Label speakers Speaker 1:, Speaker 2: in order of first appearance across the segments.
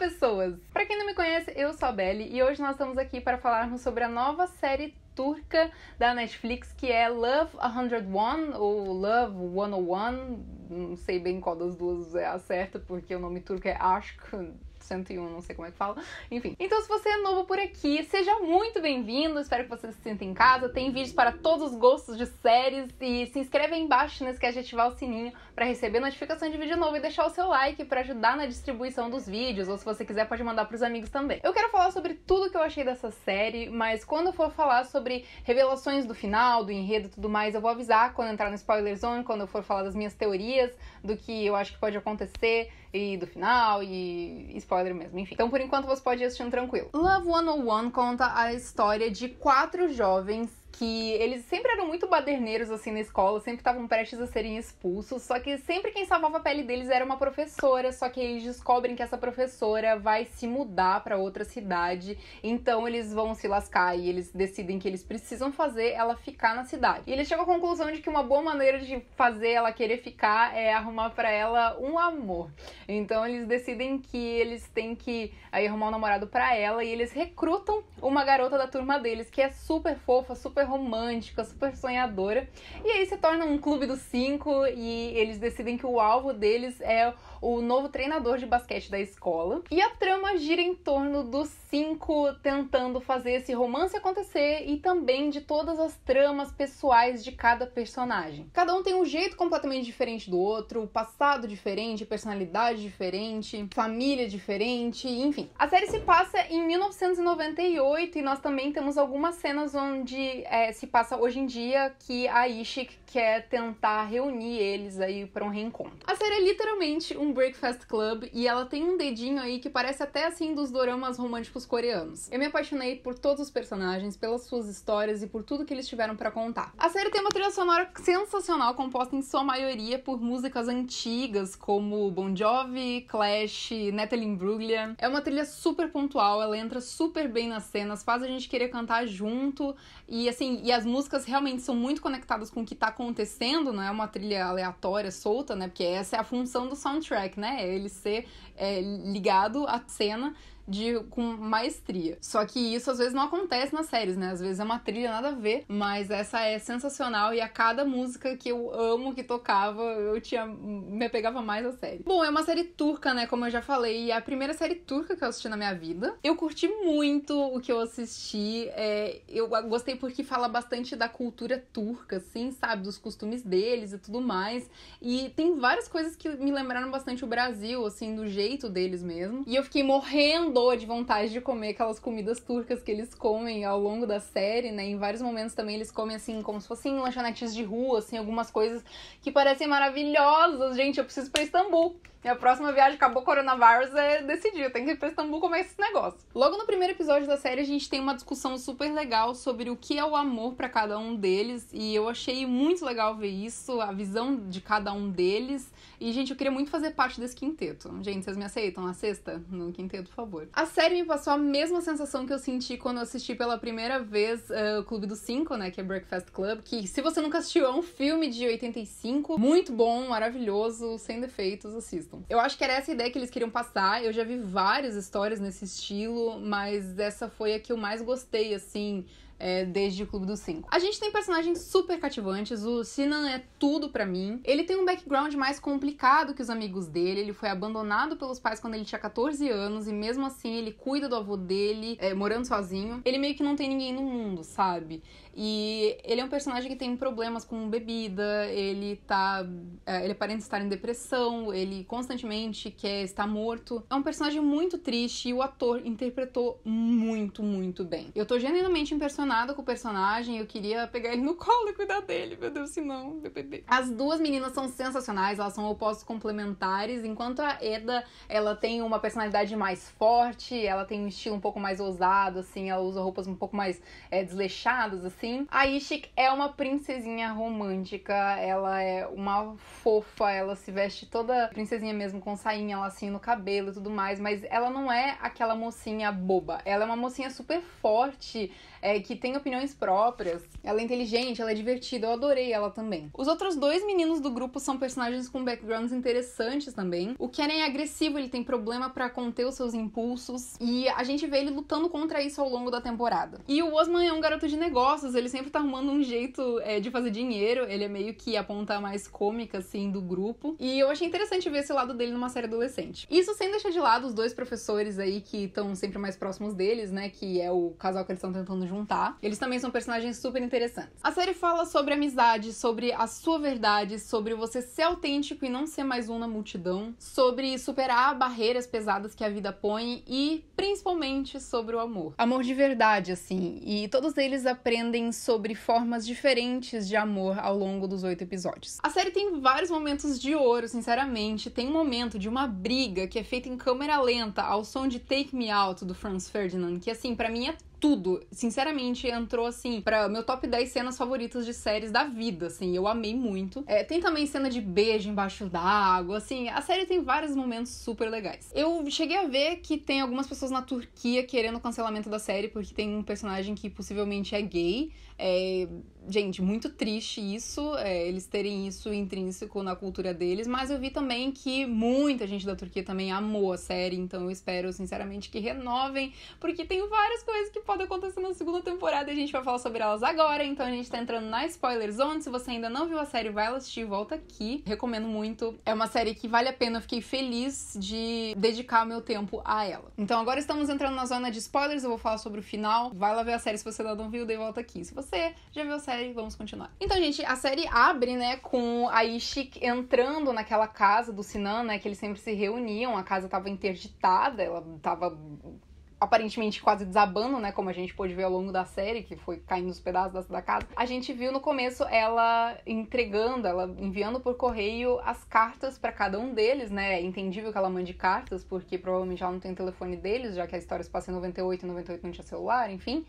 Speaker 1: pessoas! Para quem não me conhece, eu sou a Belle e hoje nós estamos aqui para falarmos sobre a nova série turca da Netflix que é Love 101 ou Love 101, não sei bem qual das duas é a certa porque o nome turco é Aşk 101, não sei como é que fala. Enfim. Então, se você é novo por aqui, seja muito bem-vindo. Espero que você se sinta em casa. Tem vídeos para todos os gostos de séries. E se inscreve aí embaixo, não né, esquece de ativar o sininho para receber notificação de vídeo novo e deixar o seu like para ajudar na distribuição dos vídeos. Ou se você quiser, pode mandar para os amigos também. Eu quero falar sobre tudo que eu achei dessa série, mas quando eu for falar sobre revelações do final, do enredo e tudo mais, eu vou avisar quando entrar no spoiler zone, quando eu for falar das minhas teorias, do que eu acho que pode acontecer e do final e spoiler spoiler mesmo, enfim. Então, por enquanto, você pode ir assistindo tranquilo. Love 101 conta a história de quatro jovens que eles sempre eram muito baderneiros assim na escola, sempre estavam prestes a serem expulsos, só que sempre quem salvava a pele deles era uma professora, só que eles descobrem que essa professora vai se mudar para outra cidade, então eles vão se lascar e eles decidem que eles precisam fazer ela ficar na cidade. E eles chegam à conclusão de que uma boa maneira de fazer ela querer ficar é arrumar para ela um amor. Então eles decidem que eles têm que aí, arrumar um namorado para ela e eles recrutam uma garota da turma deles que é super fofa, super super romântica, super sonhadora. E aí se torna um clube dos cinco e eles decidem que o alvo deles é o novo treinador de basquete da escola. E a trama gira em torno dos cinco tentando fazer esse romance acontecer e também de todas as tramas pessoais de cada personagem. Cada um tem um jeito completamente diferente do outro, passado diferente, personalidade diferente, família diferente, enfim. A série se passa em 1998 e nós também temos algumas cenas onde é, se passa hoje em dia que a Ishik quer tentar reunir eles aí para um reencontro. A série é literalmente um breakfast club e ela tem um dedinho aí que parece até assim dos doramas românticos coreanos. Eu me apaixonei por todos os personagens, pelas suas histórias e por tudo que eles tiveram para contar. A série tem uma trilha sonora sensacional composta em sua maioria por músicas antigas como Bon Jovi, Clash, Natalie Imbruglia. É uma trilha super pontual, ela entra super bem nas cenas, faz a gente querer cantar junto e assim assim, e as músicas realmente são muito conectadas com o que tá acontecendo, não é uma trilha aleatória, solta, né? Porque essa é a função do soundtrack, né? É ele ser é, ligado à cena de, com maestria. Só que isso às vezes não acontece nas séries, né? Às vezes é uma trilha nada a ver, mas essa é sensacional e a cada música que eu amo que tocava, eu tinha me apegava mais à série. Bom, é uma série turca, né, como eu já falei, é a primeira série turca que eu assisti na minha vida. Eu curti muito o que eu assisti, é, eu gostei porque fala bastante da cultura turca, assim, sabe, dos costumes deles e tudo mais. E tem várias coisas que me lembraram bastante o Brasil, assim, do jeito deles mesmo. E eu fiquei morrendo explode de vontade de comer aquelas comidas turcas que eles comem ao longo da série, né? Em vários momentos também eles comem assim, como se fossem lanchonetes de rua, assim, algumas coisas que parecem maravilhosas. Gente, eu preciso para Istambul. Minha próxima viagem acabou o coronavírus, é decidir, Tenho que ir pra Istambul comer esse negócio. Logo no primeiro episódio da série, a gente tem uma discussão super legal sobre o que é o amor para cada um deles, e eu achei muito legal ver isso, a visão de cada um deles. E, gente, eu queria muito fazer parte desse quinteto. Gente, vocês me aceitam na sexta? No quinteto, por favor. A série me passou a mesma sensação que eu senti quando assisti pela primeira vez uh, o Clube dos Cinco, né? Que é Breakfast Club. Que se você nunca assistiu, é um filme de 85. Muito bom, maravilhoso, sem defeitos, assistam. Eu acho que era essa ideia que eles queriam passar. Eu já vi várias histórias nesse estilo, mas essa foi a que eu mais gostei, assim é, desde o Clube dos Cinco. A gente tem personagens super cativantes, o Sinan é tudo para mim. Ele tem um background mais complicado que os amigos dele, ele foi abandonado pelos pais quando ele tinha 14 anos e mesmo assim ele cuida do avô dele, é, morando sozinho. Ele meio que não tem ninguém no mundo, sabe? E ele é um personagem que tem problemas com bebida, ele tá. É, ele aparenta estar em depressão, ele constantemente quer estar morto. É um personagem muito triste e o ator interpretou muito, muito bem. Eu tô genuinamente impressionada apaixonada com o personagem, eu queria pegar ele no colo e cuidar dele, meu Deus, se não, meu bebê. As duas meninas são sensacionais, elas são opostos complementares, enquanto a Eda, ela tem uma personalidade mais forte, ela tem um estilo um pouco mais ousado, assim, ela usa roupas um pouco mais é, desleixadas, assim. A Ishik é uma princesinha romântica, ela é uma fofa, ela se veste toda princesinha mesmo, com sainha, lacinho no cabelo e tudo mais, mas ela não é aquela mocinha boba, ela é uma mocinha super forte, é, que tem opiniões próprias. Ela é inteligente, ela é divertida, eu adorei ela também. Os outros dois meninos do grupo são personagens com backgrounds interessantes também. O Keren é agressivo, ele tem problema para conter os seus impulsos e a gente vê ele lutando contra isso ao longo da temporada. E o Osman é um garoto de negócios, ele sempre tá arrumando um jeito é, de fazer dinheiro, ele é meio que a ponta mais cômica, assim, do grupo. E eu achei interessante ver esse lado dele numa série adolescente. Isso sem deixar de lado os dois professores aí que estão sempre mais próximos deles, né, que é o casal que eles estão tentando juntar. Eles também são personagens super interessantes. A série fala sobre amizade, sobre a sua verdade, sobre você ser autêntico e não ser mais um na multidão, sobre superar barreiras pesadas que a vida põe e principalmente sobre o amor. Amor de verdade, assim, e todos eles aprendem sobre formas diferentes de amor ao longo dos oito episódios. A série tem vários momentos de ouro, sinceramente. Tem um momento de uma briga que é feita em câmera lenta ao som de Take Me Out do Franz Ferdinand, que assim, para mim é tudo. Sinceramente, entrou assim para meu top 10 cenas favoritas de séries da vida, assim. Eu amei muito. É, tem também cena de beijo embaixo d'água, assim. A série tem vários momentos super legais. Eu cheguei a ver que tem algumas pessoas na Turquia querendo o cancelamento da série porque tem um personagem que possivelmente é gay. É, gente, muito triste isso, é, eles terem isso intrínseco na cultura deles, mas eu vi também que muita gente da Turquia também amou a série, então eu espero sinceramente que renovem, porque tem várias coisas que podem acontecer na segunda temporada e a gente vai falar sobre elas agora, então a gente tá entrando na spoiler zone, se você ainda não viu a série, vai assistir, volta aqui, recomendo muito, é uma série que vale a pena, eu fiquei feliz de dedicar meu tempo a ela. Então agora estamos entrando na zona de spoilers, eu vou falar sobre o final, vai lá ver a série se você ainda não viu, daí volta aqui. Se você já viu a série, série, vamos continuar. Então, gente, a série abre, né, com a Ishik entrando naquela casa do Sinan, né, que eles sempre se reuniam, a casa tava interditada, ela tava aparentemente quase desabando, né? Como a gente pôde ver ao longo da série, que foi caindo os pedaços da, casa. A gente viu no começo ela entregando, ela enviando por correio as cartas para cada um deles, né? É entendível que ela mande cartas, porque provavelmente ela não tem telefone deles, já que a história se passa em 98 e 98 não tinha celular, enfim.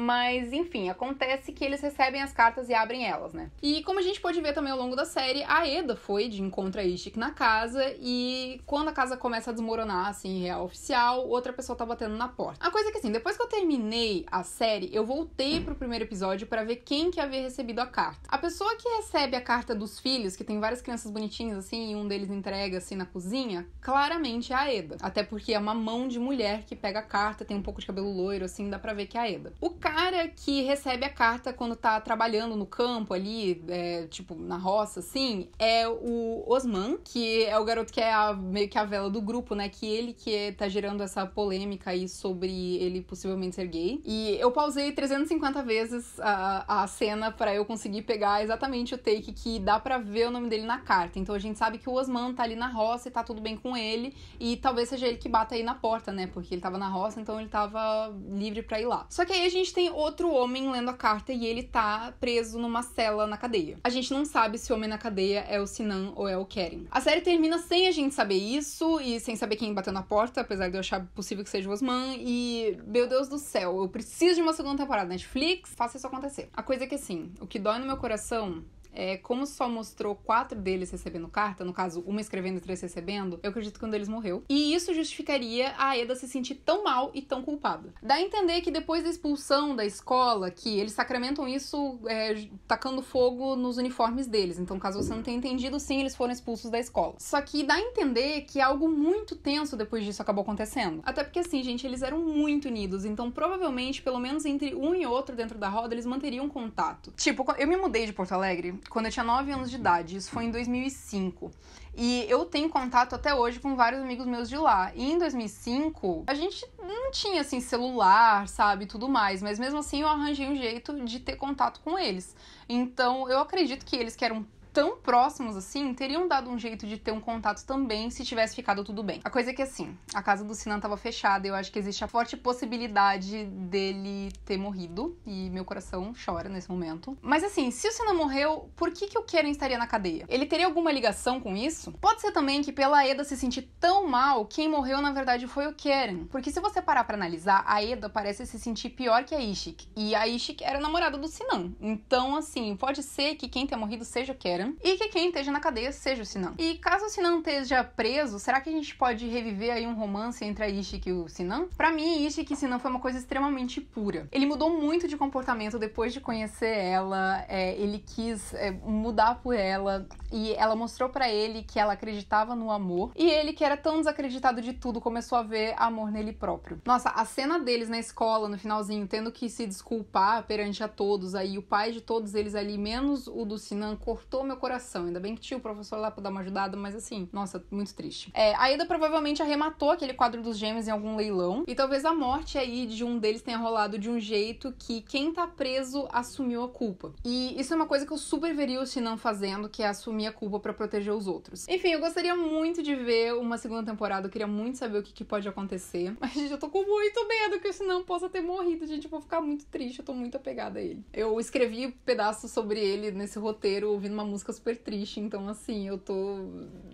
Speaker 1: Mas enfim, acontece que eles recebem as cartas e abrem elas, né? E como a gente pode ver também ao longo da série, a Eda foi de encontro a Ishik na casa e quando a casa começa a desmoronar, assim, real oficial, outra pessoa tá batendo na porta. A coisa é que assim, depois que eu terminei a série, eu voltei pro primeiro episódio para ver quem que havia recebido a carta. A pessoa que recebe a carta dos filhos, que tem várias crianças bonitinhas assim, e um deles entrega assim na cozinha, claramente é a Eda. Até porque é uma mão de mulher que pega a carta, tem um pouco de cabelo loiro assim, dá para ver que é a Eda. O cara que recebe a carta quando tá trabalhando no campo ali, é, tipo, na roça, assim, é o Osman, que é o garoto que é a, meio que a vela do grupo, né? Que ele que é, tá gerando essa polêmica aí sobre ele possivelmente ser gay. E eu pausei 350 vezes a, a cena para eu conseguir pegar exatamente o take que dá para ver o nome dele na carta. Então a gente sabe que o Osman tá ali na roça e tá tudo bem com ele. E talvez seja ele que bata aí na porta, né? Porque ele tava na roça, então ele tava livre para ir lá. Só que aí a gente tem outro homem lendo a carta e ele tá preso numa cela na cadeia. A gente não sabe se o homem na cadeia é o Sinan ou é o Keren. A série termina sem a gente saber isso e sem saber quem bateu na porta, apesar de eu achar possível que seja o Osman. E, meu Deus do céu, eu preciso de uma segunda temporada Netflix, faça isso acontecer. A coisa é que assim, o que dói no meu coração é, como só mostrou quatro deles recebendo carta, no caso, uma escrevendo e três recebendo, eu acredito que um deles morreu. E isso justificaria a Eda se sentir tão mal e tão culpada. Dá a entender que depois da expulsão da escola, que eles sacramentam isso é, tacando fogo nos uniformes deles. Então, caso você não tenha entendido, sim, eles foram expulsos da escola. Só que dá a entender que é algo muito tenso depois disso acabou acontecendo. Até porque, assim, gente, eles eram muito unidos. Então, provavelmente, pelo menos entre um e outro dentro da roda, eles manteriam contato. Tipo, eu me mudei de Porto Alegre quando eu tinha 9 anos de idade. Isso foi em 2005. E eu tenho contato até hoje com vários amigos meus de lá. E em 2005, a gente não tinha assim celular, sabe, tudo mais, mas mesmo assim eu arranjei um jeito de ter contato com eles. Então, eu acredito que eles que eram tão próximos assim teriam dado um jeito de ter um contato também se tivesse ficado tudo bem. A coisa é que assim, a casa do Sinan tava fechada, eu acho que existe a forte possibilidade dele ter morrido e meu coração chora nesse momento. Mas assim, se o Sinan morreu, por que que o Keren estaria na cadeia? Ele teria alguma ligação com isso? Pode ser também que pela Eda se sentir tão mal, quem morreu na verdade foi o Keren. Porque se você parar para analisar, a Eda parece se sentir pior que a Ishik. E a Ishik era namorada do Sinan. Então assim, pode ser que quem tenha morrido seja o Keren. Sinan uhum. e que quem esteja na cadeia seja o Sinan. E caso o Sinan esteja preso, será que a gente pode reviver aí um romance entre a Ishik e o Sinan? Para mim, Ishik e Sinan foi uma coisa extremamente pura. Ele mudou muito de comportamento depois de conhecer ela, é, ele quis é, mudar por ela e ela mostrou para ele que ela acreditava no amor e ele, que era tão desacreditado de tudo, começou a ver amor nele próprio. Nossa, a cena deles na escola, no finalzinho, tendo que se desculpar perante a todos, aí o pai de todos eles ali, menos o do Sinan, cortou meu coração. Ainda bem que tinha o professor lá pra dar uma ajudada, mas assim, nossa, muito triste. É, a Ida provavelmente arrematou aquele quadro dos gêmeos em algum leilão. E talvez a morte aí de um deles tenha rolado de um jeito que quem tá preso assumiu a culpa. E isso é uma coisa que eu super veria o Sinan fazendo, que é assumir a culpa para proteger os outros. Enfim, eu gostaria muito de ver uma segunda temporada. Eu queria muito saber o que, que pode acontecer. Mas, gente, eu tô com muito medo que o Sinan possa ter morrido. Gente, eu vou ficar muito triste. Eu tô muito apegada a ele. Eu escrevi pedaços sobre ele nesse roteiro ouvindo uma música música super triste, então assim, eu tô.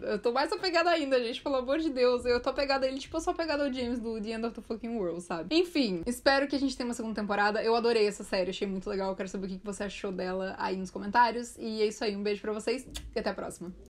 Speaker 1: Eu tô mais apegada ainda, gente, pelo amor de Deus. Eu tô apegada a ele, tipo, eu sou apegada ao James do The End of the Fucking World, sabe? Enfim, espero que a gente tenha uma segunda temporada. Eu adorei essa série, achei muito legal. Eu quero saber o que você achou dela aí nos comentários. E é isso aí, um beijo para vocês e até a próxima.